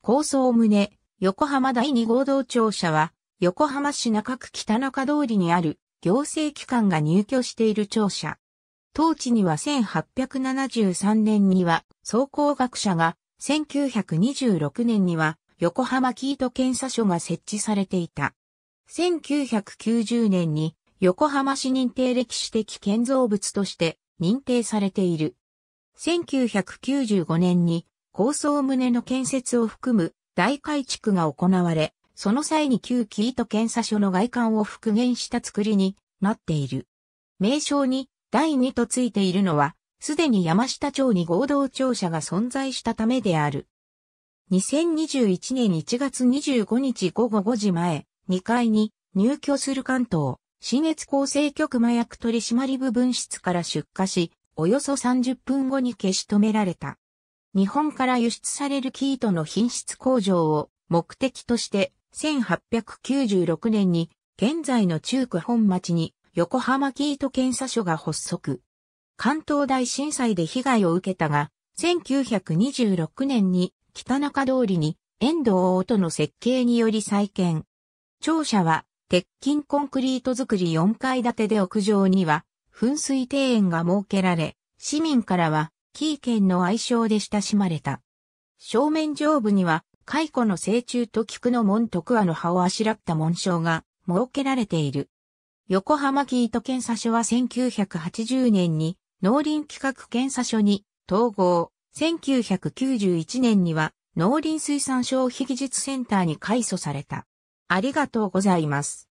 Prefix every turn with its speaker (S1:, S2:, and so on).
S1: 構想旨、横浜第二合同庁舎は、横浜市中区北中通りにある行政機関が入居している庁舎。当地には1873年には総工学者が、1926年には横浜キート検査所が設置されていた。1990年に横浜市認定歴史的建造物として認定されている。1995年に高層棟の建設を含む大改築が行われ、その際に旧キート検査所の外観を復元した作りになっている。名称に第2とついているのは、すでに山下町に合同庁舎が存在したためである。2021年1月25日午後5時前、2階に入居する関東、新越厚生局麻薬取締部分室から出火し、およそ30分後に消し止められた。日本から輸出される生糸の品質向上を目的として1896年に現在の中区本町に横浜生糸検査所が発足。関東大震災で被害を受けたが、1926年に北中通りに遠藤大との設計により再建。庁舎は鉄筋コンクリート造り4階建てで屋上には噴水庭園が設けられ、市民からはキー県の愛称で親しまれた。正面上部には、蚕の成虫と菊の門徳和の葉をあしらった紋章が設けられている。横浜キート検査所は1980年に農林企画検査所に統合、1991年には農林水産消費技術センターに改組された。ありがとうございます。